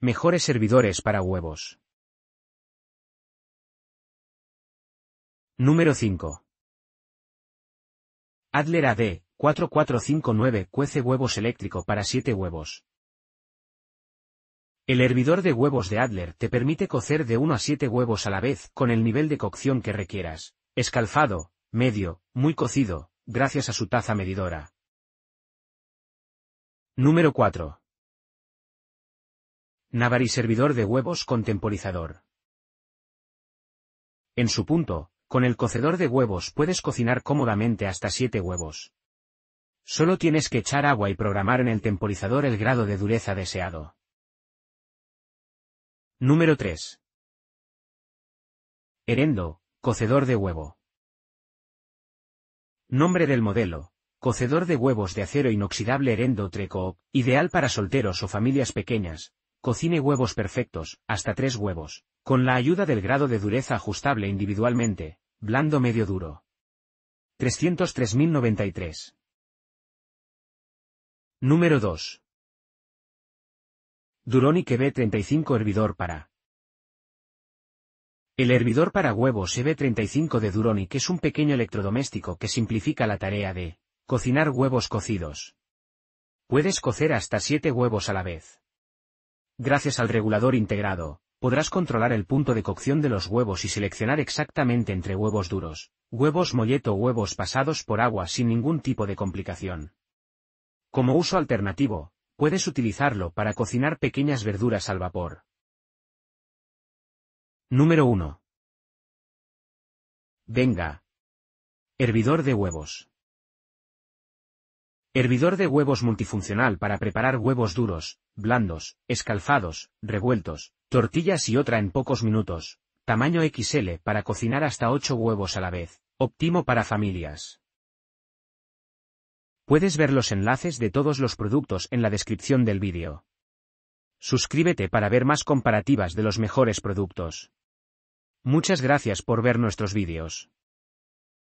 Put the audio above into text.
Mejores servidores para huevos. Número 5. Adler AD 4459 cuece huevos eléctrico para 7 huevos. El hervidor de huevos de Adler te permite cocer de 1 a 7 huevos a la vez con el nivel de cocción que requieras, escalfado, medio, muy cocido, gracias a su taza medidora. Número 4. Navari servidor de huevos con temporizador. En su punto, con el cocedor de huevos puedes cocinar cómodamente hasta 7 huevos. Solo tienes que echar agua y programar en el temporizador el grado de dureza deseado. Número 3. Herendo, cocedor de huevo. Nombre del modelo. Cocedor de huevos de acero inoxidable Herendo Treco, ideal para solteros o familias pequeñas, Cocine huevos perfectos, hasta tres huevos, con la ayuda del grado de dureza ajustable individualmente, blando medio duro. 303.093. Número 2. Duroni EB35 hervidor para. El hervidor para huevos EB35 de Duronic es un pequeño electrodoméstico que simplifica la tarea de cocinar huevos cocidos. Puedes cocer hasta 7 huevos a la vez. Gracias al regulador integrado, podrás controlar el punto de cocción de los huevos y seleccionar exactamente entre huevos duros, huevos molleto o huevos pasados por agua sin ningún tipo de complicación. Como uso alternativo, puedes utilizarlo para cocinar pequeñas verduras al vapor. Número 1. Venga. Hervidor de huevos. Hervidor de huevos multifuncional para preparar huevos duros, blandos, escalfados, revueltos, tortillas y otra en pocos minutos. Tamaño XL para cocinar hasta 8 huevos a la vez. Óptimo para familias. Puedes ver los enlaces de todos los productos en la descripción del vídeo. Suscríbete para ver más comparativas de los mejores productos. Muchas gracias por ver nuestros vídeos.